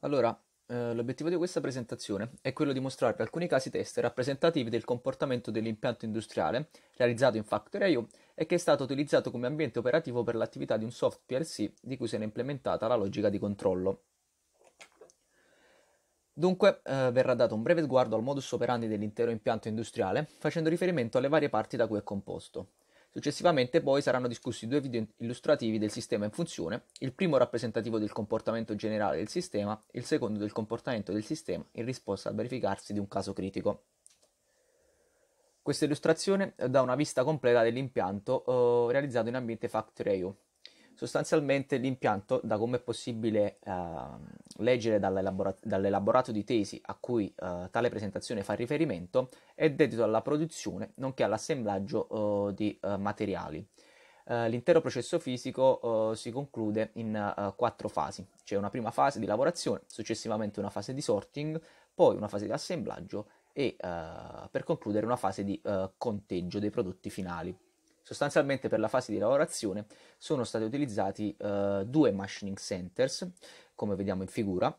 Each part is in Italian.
Allora, eh, l'obiettivo di questa presentazione è quello di mostrarvi alcuni casi test rappresentativi del comportamento dell'impianto industriale realizzato in Factory.io e che è stato utilizzato come ambiente operativo per l'attività di un soft PLC di cui si era implementata la logica di controllo. Dunque, eh, verrà dato un breve sguardo al modus operandi dell'intero impianto industriale, facendo riferimento alle varie parti da cui è composto. Successivamente poi saranno discussi due video illustrativi del sistema in funzione, il primo rappresentativo del comportamento generale del sistema e il secondo del comportamento del sistema in risposta al verificarsi di un caso critico. Questa illustrazione dà una vista completa dell'impianto eh, realizzato in ambiente FactRayu. Sostanzialmente l'impianto, da come è possibile eh, leggere dall'elaborato, dall'elaborato di tesi a cui eh, tale presentazione fa riferimento, è dedito alla produzione nonché all'assemblaggio eh, di eh, materiali. Eh, l'intero processo fisico eh, si conclude in quattro fasi. C'è una prima fase di lavorazione, successivamente una fase di sorting, poi una fase di assemblaggio e per concludere una fase di conteggio dei prodotti finali. Sostanzialmente per la fase di lavorazione sono stati utilizzati eh, due machining centers, come vediamo in figura,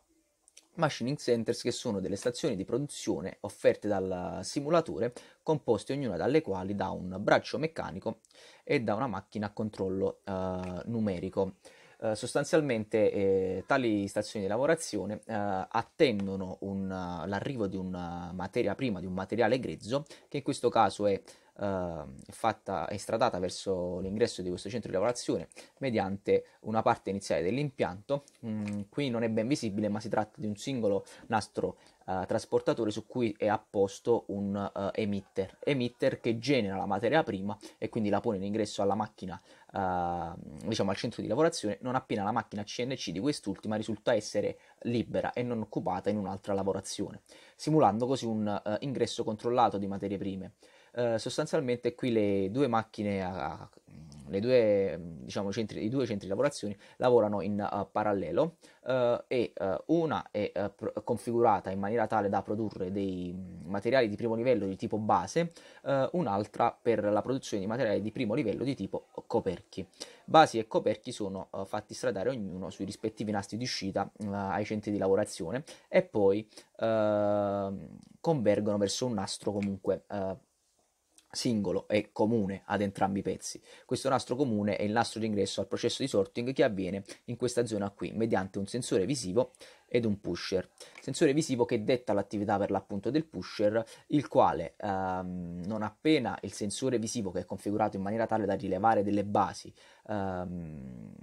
machining centers che sono delle stazioni di produzione offerte dal simulatore, composte ognuna dalle quali da un braccio meccanico e da una macchina a controllo eh, numerico. Eh, sostanzialmente eh, tali stazioni di lavorazione eh, attendono un, l'arrivo di una materia prima, di un materiale grezzo, che in questo caso è eh, fatta estradata verso l'ingresso di questo centro di lavorazione mediante una parte iniziale dell'impianto. Mm, qui non è ben visibile, ma si tratta di un singolo nastro eh, trasportatore su cui è apposto un eh, emitter, emitter che genera la materia prima e quindi la pone in ingresso alla macchina, ehm, diciamo al centro di lavorazione, non appena la macchina CNC di quest'ultima risulta essere libera e non occupata in un'altra lavorazione, simulando così un eh, ingresso controllato di materie prime. Eh, sostanzialmente qui le due macchine, a, mm, le due, mm, diciamo, centri, i due centri di lavorazione lavorano in uh, parallelo uh, e uh, una è pr- configurata in maniera tale da produrre dei mm, materiali di primo livello di tipo base, un'altra per la produzione di materiali di primo livello di tipo coperchi. Basi e coperchi sono fatti stradare ognuno sui rispettivi nastri di uscita ai centri di lavorazione e poi ehm, convergono verso un nastro comunque singolo è comune ad entrambi i pezzi. Questo nastro comune è il nastro d'ingresso al processo di sorting che avviene in questa zona qui mediante un sensore visivo ed un pusher. Sensore visivo che detta l'attività per l'appunto del pusher, il quale ehm, non appena il sensore visivo che è configurato in maniera tale da rilevare delle basi ehm,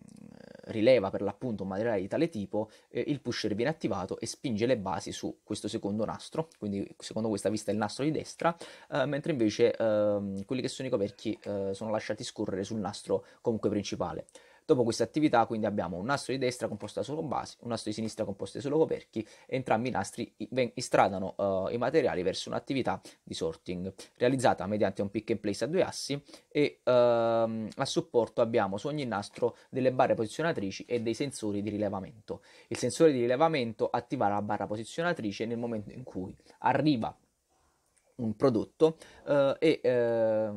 rileva per l'appunto un materiale di tale tipo, eh, il pusher viene attivato e spinge le basi su questo secondo nastro, quindi secondo questa vista è il nastro di destra, eh, mentre invece ehm, quelli che sono i coperchi eh, sono lasciati scorrere sul nastro comunque principale. Dopo questa attività quindi abbiamo un nastro di destra composto da solo basi, un nastro di sinistra composto da solo coperchi e entrambi i nastri istradano uh, i materiali verso un'attività di sorting realizzata mediante un pick and place a due assi e uh, a supporto abbiamo su ogni nastro delle barre posizionatrici e dei sensori di rilevamento. Il sensore di rilevamento attiverà la barra posizionatrice nel momento in cui arriva un prodotto eh, e eh,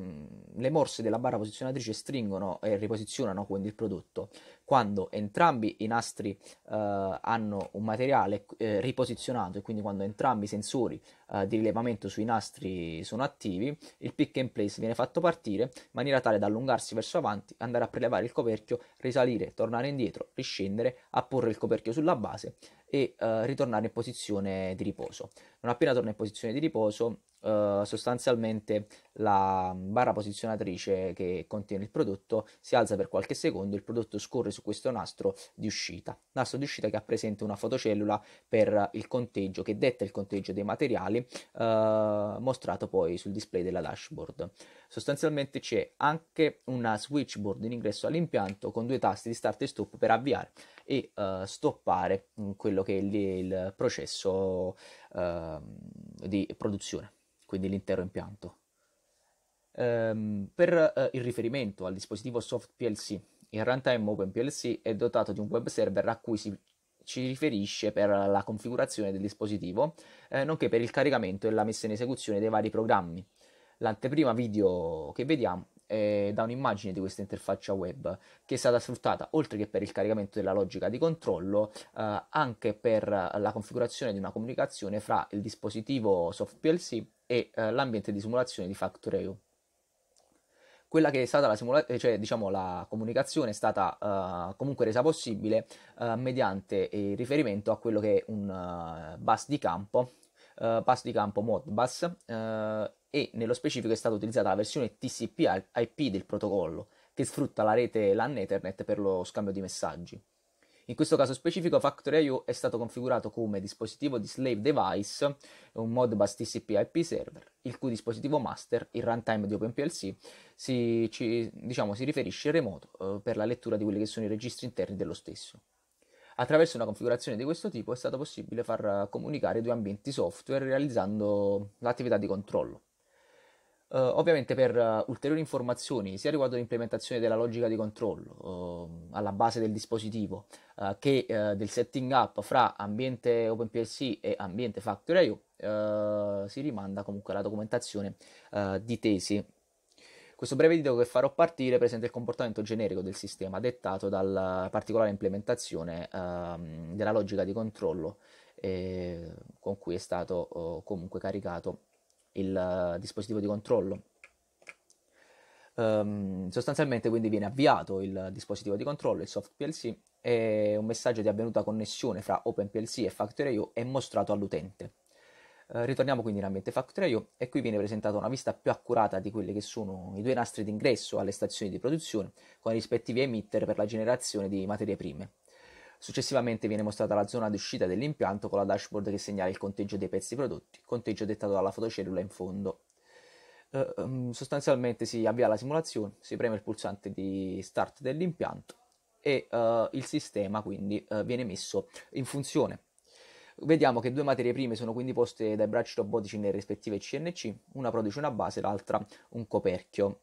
le morse della barra posizionatrice stringono e riposizionano quindi il prodotto. Quando entrambi i nastri eh, hanno un materiale eh, riposizionato e quindi quando entrambi i sensori eh, di rilevamento sui nastri sono attivi, il pick and place viene fatto partire in maniera tale da allungarsi verso avanti, andare a prelevare il coperchio, risalire, tornare indietro, riscendere, apporre il coperchio sulla base e eh, ritornare in posizione di riposo. Non appena torna in posizione di riposo, eh, sostanzialmente la barra posizionatrice che contiene il prodotto si alza per qualche secondo, il prodotto scorre su questo nastro di uscita, nastro di uscita che ha presente una fotocellula per il conteggio, che detta il conteggio dei materiali, eh, mostrato poi sul display della dashboard. Sostanzialmente c'è anche una switchboard in ingresso all'impianto con due tasti di start e stop per avviare e eh, stoppare quello quello che è il, il processo eh, di produzione, quindi l'intero impianto. Ehm, per eh, il riferimento al dispositivo Soft PLC, il runtime OpenPLC è dotato di un web server a cui si ci riferisce per la configurazione del dispositivo, eh, nonché per il caricamento e la messa in esecuzione dei vari programmi. L'anteprima video che vediamo eh, da un'immagine di questa interfaccia web che è stata sfruttata oltre che per il caricamento della logica di controllo eh, anche per la configurazione di una comunicazione fra il dispositivo soft PLC e eh, l'ambiente di simulazione di Factorio. Quella che è stata la, simula- eh, cioè, diciamo, la comunicazione è stata eh, comunque resa possibile eh, mediante il riferimento a quello che è un bus di campo Uh, pass di campo Modbus uh, e nello specifico è stata utilizzata la versione TCP IP del protocollo che sfrutta la rete LAN Ethernet per lo scambio di messaggi. In questo caso specifico Factory.io è stato configurato come dispositivo di slave device, un Modbus TCP IP server, il cui dispositivo master, il runtime di OpenPLC, si, ci, diciamo, si riferisce remoto eh, per la lettura di quelli che sono i registri interni dello stesso. Attraverso una configurazione di questo tipo è stato possibile far eh, comunicare due ambienti software realizzando l'attività di controllo. Uh, ovviamente per uh, ulteriori informazioni sia riguardo all'implementazione della logica di controllo uh, alla base del dispositivo eh, che del setting up fra ambiente OpenPLC e ambiente Factory.io si rimanda comunque alla documentazione di tesi. Questo breve video che farò partire presenta il comportamento generico del sistema dettato dalla particolare implementazione ehm, della logica di controllo eh, con cui è stato oh, comunque caricato il eh, dispositivo di controllo. Um, sostanzialmente quindi viene avviato il dispositivo di controllo, il soft PLC, e un messaggio di avvenuta connessione fra OpenPLC e FactoryIO è mostrato all'utente. Uh, ritorniamo quindi in ambiente FactoryIO e qui viene presentata una vista più accurata di quelli che sono i due nastri d'ingresso alle stazioni di produzione con i rispettivi emitter per la generazione di materie prime. Successivamente viene mostrata la zona d'uscita dell'impianto con la dashboard che segnala il conteggio dei pezzi prodotti, conteggio dettato dalla fotocellula in fondo. Eh, ehm, sostanzialmente si avvia la simulazione, si preme il pulsante di start dell'impianto e eh, il sistema quindi eh, viene messo in funzione. Vediamo che due materie prime sono quindi poste dai bracci robotici nelle rispettive CNC, una produce una base, l'altra un coperchio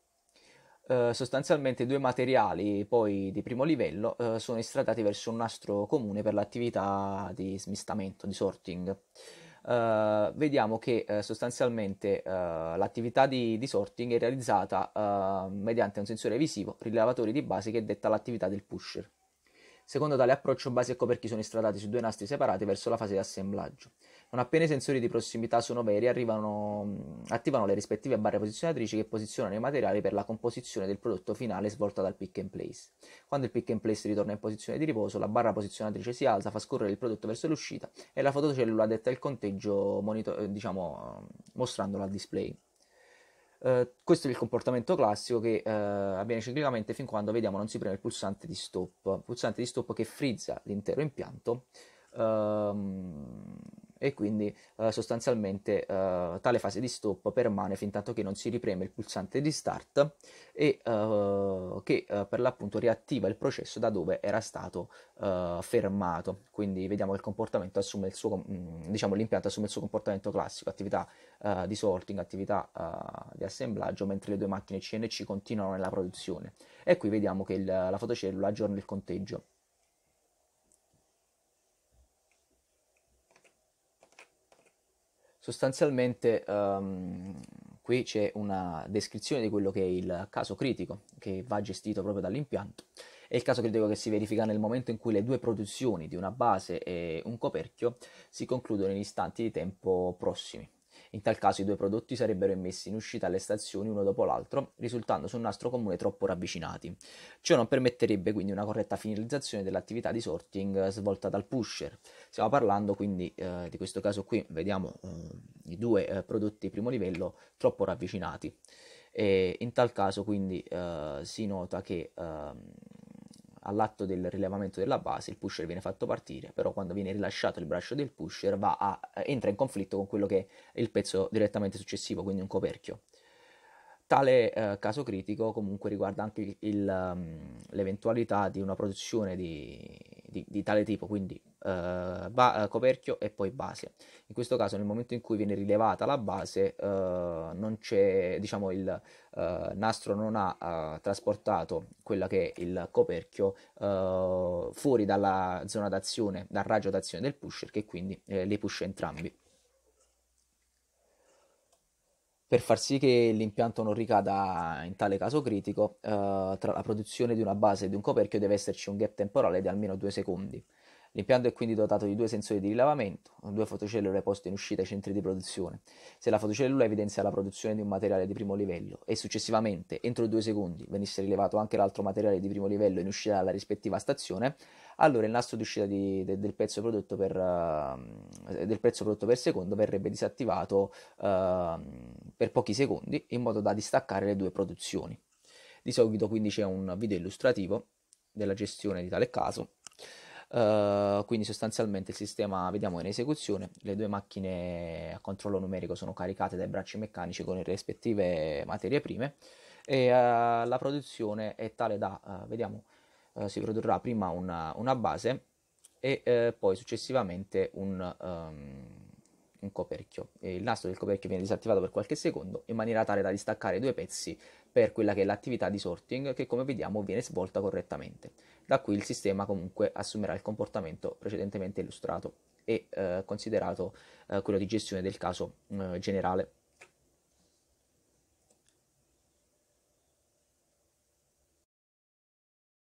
eh, sostanzialmente due materiali poi di primo livello eh, sono estradati verso un nastro comune per l'attività di smistamento, di sorting. Eh, vediamo che eh, sostanzialmente eh, l'attività di, di, sorting è realizzata mediante un sensore visivo, rilevatori di base che è detta l'attività del pusher. Secondo tale approccio base e coperchi sono estradati su due nastri separati verso la fase di assemblaggio. Non appena i sensori di prossimità sono veri, arrivano, attivano le rispettive barre posizionatrici che posizionano i materiali per la composizione del prodotto finale svolta dal pick and place. Quando il pick and place ritorna in posizione di riposo, la barra posizionatrice si alza, fa scorrere il prodotto verso l'uscita e la fotocellula detta il conteggio monitor- eh, diciamo, mostrandolo al display. Uh, questo è il comportamento classico che uh, avviene ciclicamente fin quando vediamo non si preme il pulsante di stop, pulsante di stop che frizza l'intero impianto. Uh, e quindi eh, sostanzialmente eh, tale fase di stop permane fin tanto che non si ripreme il pulsante di start e eh, che eh, per l'appunto riattiva il processo da dove era stato eh, fermato. Quindi vediamo che il comportamento assume il suo, mm, diciamo l'impianto assume il suo comportamento classico, attività di sorting, attività di assemblaggio, mentre le due macchine CNC continuano nella produzione. E qui vediamo che il, la fotocellula aggiorna il conteggio. Sostanzialmente um, qui c'è una descrizione di quello che è il caso critico che va gestito proprio dall'impianto. È il caso critico che si verifica nel momento in cui le due produzioni di una base e un coperchio si concludono in istanti di tempo prossimi. In tal caso i due prodotti sarebbero immessi in uscita alle stazioni uno dopo l'altro, risultando su un nastro comune troppo ravvicinati. Ciò non permetterebbe quindi una corretta finalizzazione dell'attività di sorting svolta dal pusher. Stiamo parlando quindi eh, di questo caso qui, vediamo eh, i due eh, prodotti primo livello troppo ravvicinati. E in tal caso quindi eh, si nota che ehm, all'atto del rilevamento della base il pusher viene fatto partire, però quando viene rilasciato il braccio del pusher a, eh, entra in conflitto con quello che è il pezzo direttamente successivo, quindi un coperchio. Tale eh, caso critico comunque riguarda anche il, il, ehm, l'eventualità di una produzione di, di, di tale tipo, quindi eh, ba- eh, coperchio e poi base. In questo caso nel momento in cui viene rilevata la base eh, non c'è, diciamo il eh, nastro non ha trasportato quella che è il coperchio fuori dalla zona d'azione, dal raggio d'azione del pusher che quindi li pusha entrambi. Per far sì che l'impianto non ricada in tale caso critico, eh, tra la produzione di una base e di un coperchio deve esserci un gap temporale di almeno 2 secondi. L'impianto è quindi dotato di due sensori di rilevamento, due fotocellule poste in uscita ai centri di produzione. Se la fotocellula evidenzia la produzione di un materiale di primo livello e successivamente, entro due secondi, venisse rilevato anche l'altro materiale di primo livello in uscita dalla rispettiva stazione, allora il nastro di uscita di, de, del, pezzo prodotto per, uh, del prezzo prodotto per secondo verrebbe disattivato uh, per pochi secondi in modo da distaccare le due produzioni. Di seguito quindi c'è un video illustrativo della gestione di tale caso eh, quindi sostanzialmente il sistema vediamo in esecuzione, le due macchine a controllo numerico sono caricate dai bracci meccanici con le rispettive materie prime e uh, la produzione è tale da, uh, vediamo, si produrrà prima una, una base e poi successivamente un, ehm, un coperchio. E il nastro del coperchio viene disattivato per qualche secondo in maniera tale da distaccare i due pezzi per quella che è l'attività di sorting che come vediamo viene svolta correttamente. Da qui il sistema comunque assumerà il comportamento precedentemente illustrato e eh, considerato eh, quello di gestione del caso eh, generale.